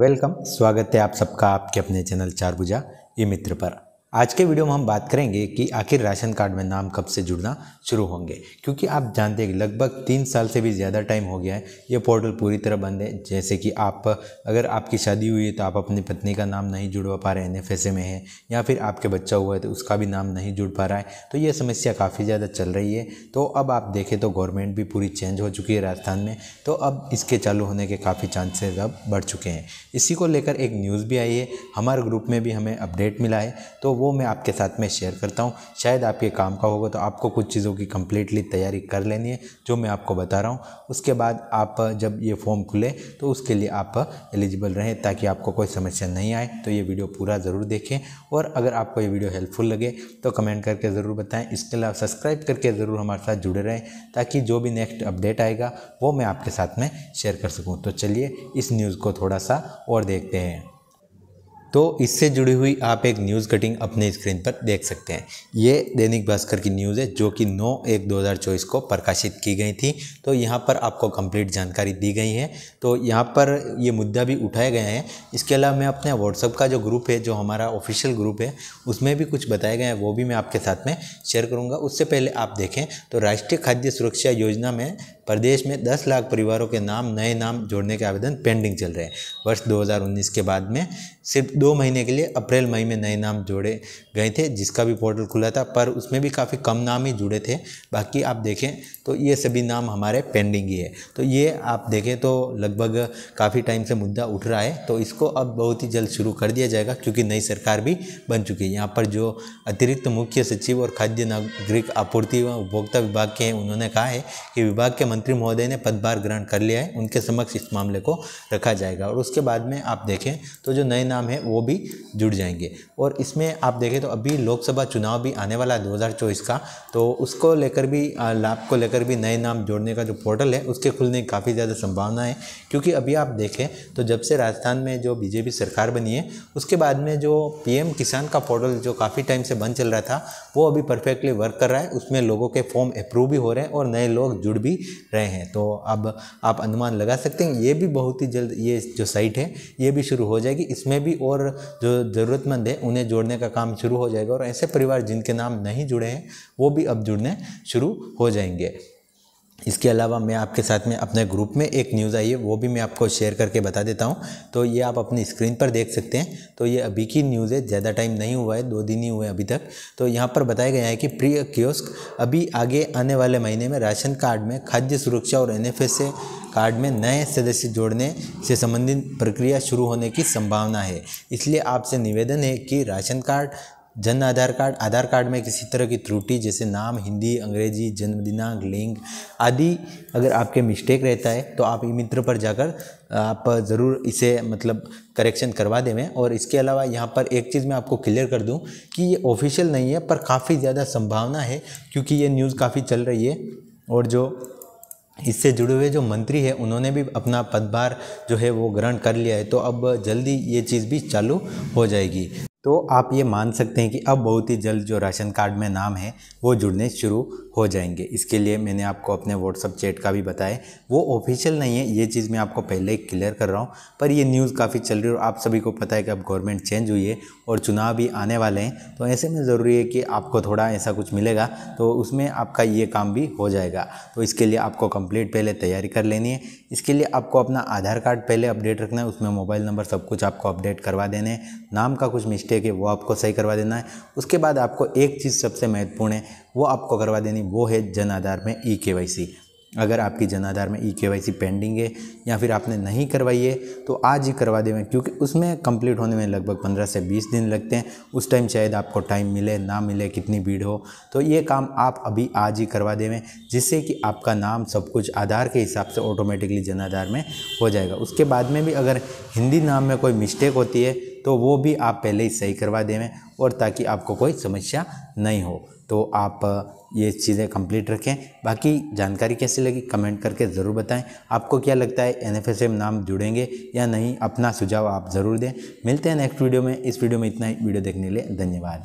welcome स्वागत है आप सबका आपके अपने चैनल चारभुजा ई मित्र पर आज के वीडियो में हम बात करेंगे कि आखिर राशन कार्ड में नाम कब से जुड़ना शुरू होंगे क्योंकि आप जानते हैं लगभग तीन साल से भी ज़्यादा टाइम हो गया है ये पोर्टल पूरी तरह बंद है जैसे कि आप अगर आपकी शादी हुई है तो आप अपनी पत्नी का नाम नहीं जुड़वा पा रहे हैं एन एफ में है या फिर आपके बच्चा हुआ है तो उसका भी नाम नहीं जुड़ पा रहा है तो ये समस्या काफ़ी ज़्यादा चल रही है तो अब आप देखें तो गवर्नमेंट भी पूरी चेंज हो चुकी है राजस्थान में तो अब इसके चालू होने के काफ़ी चांसेज अब बढ़ चुके हैं इसी को लेकर एक न्यूज़ भी आई है हमारे ग्रुप में भी हमें अपडेट मिला है तो वो वो मैं आपके साथ में शेयर करता हूँ शायद आपके काम का होगा तो आपको कुछ चीज़ों की कम्प्लीटली तैयारी कर लेनी है जो मैं आपको बता रहा हूँ उसके बाद आप जब ये फॉर्म खुले तो उसके लिए आप एलिजिबल रहें ताकि आपको कोई समस्या नहीं आए तो ये वीडियो पूरा ज़रूर देखें और अगर आपको ये वीडियो हेल्पफुल लगे तो कमेंट करके ज़रूर बताएँ इसके अलावा सब्सक्राइब करके ज़रूर हमारे साथ जुड़े रहें ताकि जो भी नेक्स्ट अपडेट आएगा वो मैं आपके साथ में शेयर कर सकूँ तो चलिए इस न्यूज़ को थोड़ा सा और देखते हैं तो इससे जुड़ी हुई आप एक न्यूज़ कटिंग अपने स्क्रीन पर देख सकते हैं ये दैनिक भास्कर की न्यूज़ है जो कि 9 एक 2024 को प्रकाशित की गई थी तो यहाँ पर आपको कंप्लीट जानकारी दी गई है तो यहाँ पर ये मुद्दा भी उठाए गए हैं इसके अलावा मैं अपने व्हाट्सअप का जो ग्रुप है जो हमारा ऑफिशियल ग्रुप है उसमें भी कुछ बताया गया है वो भी मैं आपके साथ में शेयर करूँगा उससे पहले आप देखें तो राष्ट्रीय खाद्य सुरक्षा योजना में प्रदेश में 10 लाख परिवारों के नाम नए नाम जोड़ने के आवेदन पेंडिंग चल रहे हैं वर्ष 2019 के बाद में सिर्फ दो महीने के लिए अप्रैल मई में नए नाम जोड़े गए थे जिसका भी पोर्टल खुला था पर उसमें भी काफ़ी कम नाम ही जुड़े थे बाकी आप देखें तो ये सभी नाम हमारे पेंडिंग ही है तो ये आप देखें तो लगभग काफ़ी टाइम से मुद्दा उठ रहा है तो इसको अब बहुत ही जल्द शुरू कर दिया जाएगा क्योंकि नई सरकार भी बन चुकी है यहाँ पर जो अतिरिक्त मुख्य सचिव और खाद्य नागरिक आपूर्ति व उपभोक्ता विभाग के हैं उन्होंने कहा है कि विभाग के मंत्री महोदय ने पदभार ग्रहण कर लिया है उनके समक्ष इस मामले को रखा जाएगा और उसके बाद में आप देखें तो जो नए नाम हैं वो भी जुड़ जाएंगे और इसमें आप देखें तो अभी लोकसभा चुनाव भी आने वाला है दो का तो उसको लेकर भी लाभ को लेकर भी नए नाम जोड़ने का जो पोर्टल है उसके खुलने की काफ़ी ज़्यादा संभावना है क्योंकि अभी आप देखें तो जब से राजस्थान में जो बीजेपी सरकार बनी है उसके बाद में जो पीएम किसान का पोर्टल जो काफ़ी टाइम से बंद चल रहा था वो अभी परफेक्टली वर्क कर रहा है उसमें लोगों के फॉर्म अप्रूव भी हो रहे हैं और नए लोग जुड़ भी रहे हैं तो अब आप अनुमान लगा सकते हैं ये भी बहुत ही जल्द ये जो साइट है ये भी शुरू हो जाएगी इसमें भी और जो ज़रूरतमंद है उन्हें जोड़ने का काम शुरू हो जाएगा और ऐसे परिवार जिनके नाम नहीं जुड़े हैं वो भी अब जुड़ने शुरू हो जाएंगे इसके अलावा मैं आपके साथ में अपने ग्रुप में एक न्यूज़ आई है वो भी मैं आपको शेयर करके बता देता हूँ तो ये आप अपनी स्क्रीन पर देख सकते हैं तो ये अभी की न्यूज़ है ज़्यादा टाइम नहीं हुआ है दो दिन ही हुए अभी तक तो यहाँ पर बताया गया है कि प्रिय क्योस्क अभी आगे आने वाले महीने में राशन कार्ड में खाद्य सुरक्षा और एन से कार्ड में नए सदस्य जोड़ने से संबंधित प्रक्रिया शुरू होने की संभावना है इसलिए आपसे निवेदन है कि राशन कार्ड जन आधार कार्ड आधार कार्ड में किसी तरह की त्रुटि जैसे नाम हिंदी अंग्रेजी जन्म दिनांक लिंग आदि अगर आपके मिस्टेक रहता है तो आप ई मित्र पर जाकर आप ज़रूर इसे मतलब करेक्शन करवा देवें और इसके अलावा यहाँ पर एक चीज़ मैं आपको क्लियर कर दूँ कि ये ऑफिशियल नहीं है पर काफ़ी ज़्यादा संभावना है क्योंकि ये न्यूज़ काफ़ी चल रही है और जो इससे जुड़े हुए जो मंत्री है उन्होंने भी अपना पदभार जो है वो ग्रहण कर लिया है तो अब जल्दी ये चीज़ भी चालू हो जाएगी तो आप ये मान सकते हैं कि अब बहुत ही जल्द जो राशन कार्ड में नाम है वो जुड़ने शुरू हो जाएंगे इसके लिए मैंने आपको अपने व्हाट्सअप चैट का भी बताया वो ऑफिशियल नहीं है ये चीज़ मैं आपको पहले ही क्लियर कर रहा हूँ पर ये न्यूज़ काफ़ी चल रही है और आप सभी को पता है कि अब गवर्नमेंट चेंज हुई है और चुनाव भी आने वाले हैं तो ऐसे में ज़रूरी है कि आपको थोड़ा ऐसा कुछ मिलेगा तो उसमें आपका ये काम भी हो जाएगा तो इसके लिए आपको कंप्लीट पहले तैयारी कर लेनी है इसके लिए आपको अपना आधार कार्ड पहले अपडेट रखना है उसमें मोबाइल नंबर सब कुछ आपको अपडेट करवा देने हैं नाम का कुछ मिस्टेक है वो आपको सही करवा देना है उसके बाद आपको एक चीज़ सबसे महत्वपूर्ण है वो आपको करवा देनी वो है जन आधार में ई के वाई सी अगर आपकी जन आधार में ई के वाई सी पेंडिंग है या फिर आपने नहीं करवाई है तो आज ही करवा देवें क्योंकि उसमें कंप्लीट होने में लगभग 15 से 20 दिन लगते हैं उस टाइम शायद आपको टाइम मिले ना मिले कितनी भीड़ हो तो ये काम आप अभी आज ही करवा देवें जिससे कि आपका नाम सब कुछ आधार के हिसाब से ऑटोमेटिकली जन आधार में हो जाएगा उसके बाद में भी अगर हिंदी नाम में कोई मिस्टेक होती है तो वो भी आप पहले ही सही करवा देवें और ताकि आपको कोई समस्या नहीं हो तो आप ये चीज़ें कंप्लीट रखें बाकी जानकारी कैसी लगी कमेंट करके ज़रूर बताएं आपको क्या लगता है एन एफ नाम जुड़ेंगे या नहीं अपना सुझाव आप ज़रूर दें मिलते हैं नेक्स्ट वीडियो में इस वीडियो में इतना ही वीडियो देखने के लिए धन्यवाद